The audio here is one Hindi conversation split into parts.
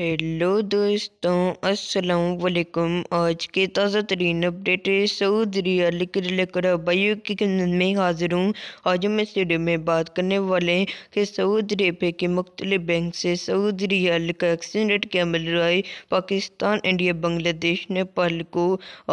हेलो दोस्तों अस्सलाम वालेकुम आज के ताज़ा तरीन अपडेट सऊदी अली करबाइयों की खंदन में हाजिर हूँ आज हम इस वीडियो में बात करने वाले हैं कि सऊदी रेबे के मुख्तलि बैंक से सऊदी रियाल का एक्सचेंज रेट क्या मिल रहा है पाकिस्तान इंडिया बांग्लादेश नेपाल को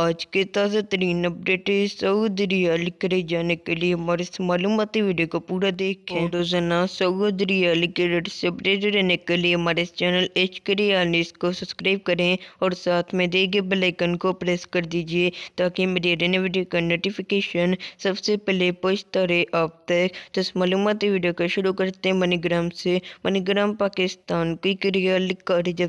आज के ताज़ा तरीन अपडेट सऊदी रियाल करे जाने के लिए हमारे इस मालूमती वीडियो को पूरा देखें रोजाना सऊदी रियाल के रेट से अपडेट रहने के लिए हमारे चैनल एच के मेरे यार को सब्सक्राइब करें और साथ में दे गए बेलाइकन को प्रेस कर दीजिए ताकि मेरे रहने वीडियो का नोटिफिकेशन सबसे पहले पहुँचता रहे आप तक तो मालूम वीडियो को शुरू करते हैं मनीग्राम से मनीग्राम पाकिस्तान रियल करियर कार्य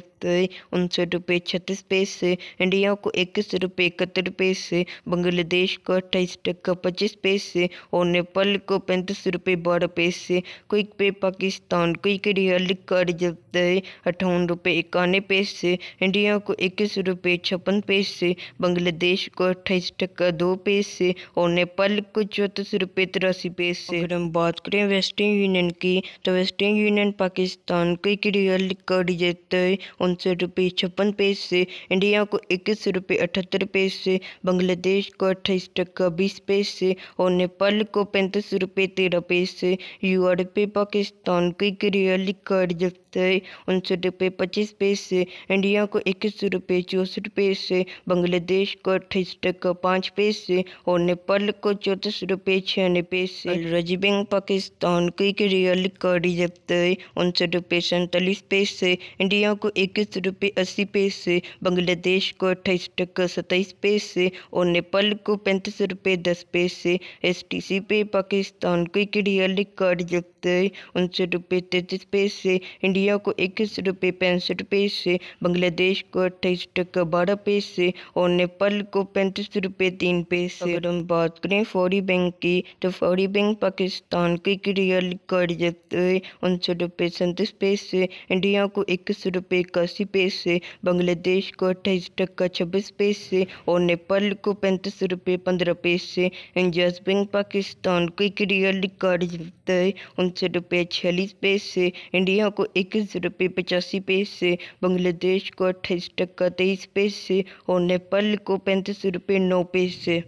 उनसठ रुपये छत्तीस पैसे इंडिया को इक्कीस रुपये इकहत्तर पैसे बांग्लादेश को अट्ठाईस टका पच्चीस पैसे और नेपाल को पैंतीस रुपये बारह पैसे क्विक पे पाकिस्तान क्विक रियल कार्ड जब अठावन रुपये रुपये इक्यानवे पैसे से इंडिया को इक्कीस रुपये छप्पन पैसे से बांग्लादेश को अट्ठाईस टक्का दो पैसे से और नेपाल को चौंतीस रुपये तिरासी पैसे से अगर हम बात करें वेस्टर्न यूनियन की तो वेस्टर्न यूनियन पाकिस्तान को एक रियल का देता है उनसठ रुपये छप्पन पैसे से इंडिया को इक्कीस रुपये अठहत्तर पैसे से बांग्लादेश को अट्ठाईस टक्का बीस पैसे से और नेपाल को पैंतीस रुपये तेरह पैसे से पे पाकिस्तान को एक रियल का देता है उनसठ रुपये पच्चीस पच्चीस पैसे इंडिया को इक्कीस रुपये चौंसठ पैसे बांग्लादेश को अट्ठाईस टका पाँच पैसे और नेपाल को चौंतीस रुपये छियानवे पैसे बैंक पाकिस्तान को एक रियल का है उनसठ रुपये सैंतालीस पैसे इंडिया को इक्कीस रुपये अस्सी पैसे बांग्लादेश को अट्ठाईस टका सत्ताईस पैसे और नेपाल को पैंतीस रुपये दस पैसे एस टी सी पे पाकिस्तान को एक रियल का रिजप्त सत्तर उनसठ रुपये तैंतीस पैसे इंडिया को इक्कीस रुपये पैंसठ पैसे बांग्लादेश को अट्ठाईस टका बारह पैसे और नेपाल को पैंतीस रुपये तीन पैसे अगर हम बात करें फौरी बैंक की तो फौरी बैंक पाकिस्तान के एक रियल जाते उनसठ रुपये सैंतीस पैसे इंडिया को इक्कीस रुपये इक्यासी पैसे बांग्लादेश को अट्ठाईस टका छब्बीस पैसे और नेपाल को पैंतीस रुपये पंद्रह पैसे इंडिया बैंक पाकिस्तान को एक रियल कर्ज उन उनसठ रुपये छियालीस पैसे इंडिया को इक्कीस रुपये पचासी पैसे बांग्लादेश को अट्ठाईस टक्का तेईस पैसे और नेपाल को पैंतीस रुपये नौ पैसे